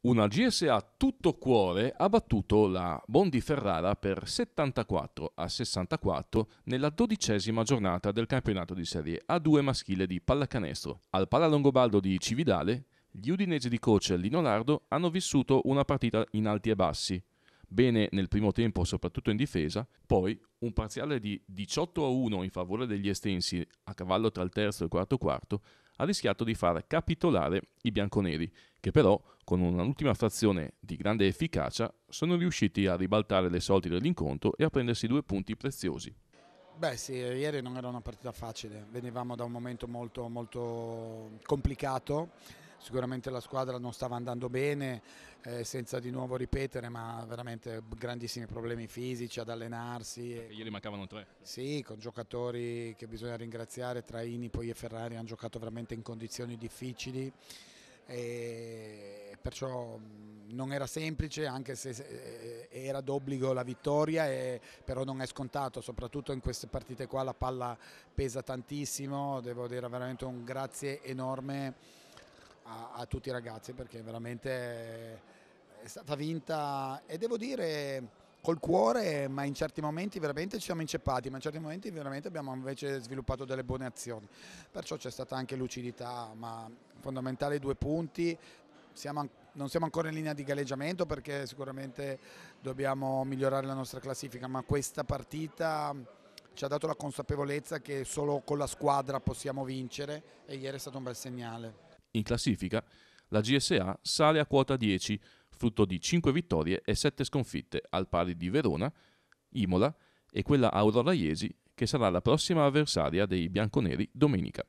Una GSA tutto cuore ha battuto la Bondi Ferrara per 74 a 64 nella dodicesima giornata del campionato di Serie A2 maschile di pallacanestro. Al Palalongobaldo di Cividale, gli udinesi di coach Lino Lardo hanno vissuto una partita in alti e bassi. Bene nel primo tempo, soprattutto in difesa, poi un parziale di 18 a 1 in favore degli estensi a cavallo tra il terzo e il quarto quarto ha rischiato di far capitolare i bianconeri, che però, con un'ultima frazione di grande efficacia, sono riusciti a ribaltare le sorti dell'incontro e a prendersi due punti preziosi. Beh sì, ieri non era una partita facile, venivamo da un momento molto, molto complicato sicuramente la squadra non stava andando bene, eh, senza di nuovo ripetere, ma veramente grandissimi problemi fisici ad allenarsi. Perché ieri mancavano tre. Sì, con giocatori che bisogna ringraziare, Traini, poi e Ferrari hanno giocato veramente in condizioni difficili e perciò non era semplice anche se eh, era d'obbligo la vittoria però non è scontato soprattutto in queste partite qua la palla pesa tantissimo devo dire veramente un grazie enorme a tutti i ragazzi perché veramente è stata vinta e devo dire col cuore, ma in certi momenti veramente ci siamo inceppati, ma in certi momenti veramente abbiamo invece sviluppato delle buone azioni. Perciò c'è stata anche lucidità, ma fondamentale due punti. Siamo, non siamo ancora in linea di galleggiamento perché sicuramente dobbiamo migliorare la nostra classifica, ma questa partita ci ha dato la consapevolezza che solo con la squadra possiamo vincere e ieri è stato un bel segnale. In classifica, la GSA sale a quota 10, frutto di 5 vittorie e 7 sconfitte, al pari di Verona, Imola e quella Aurora Iesi, che sarà la prossima avversaria dei bianconeri domenica.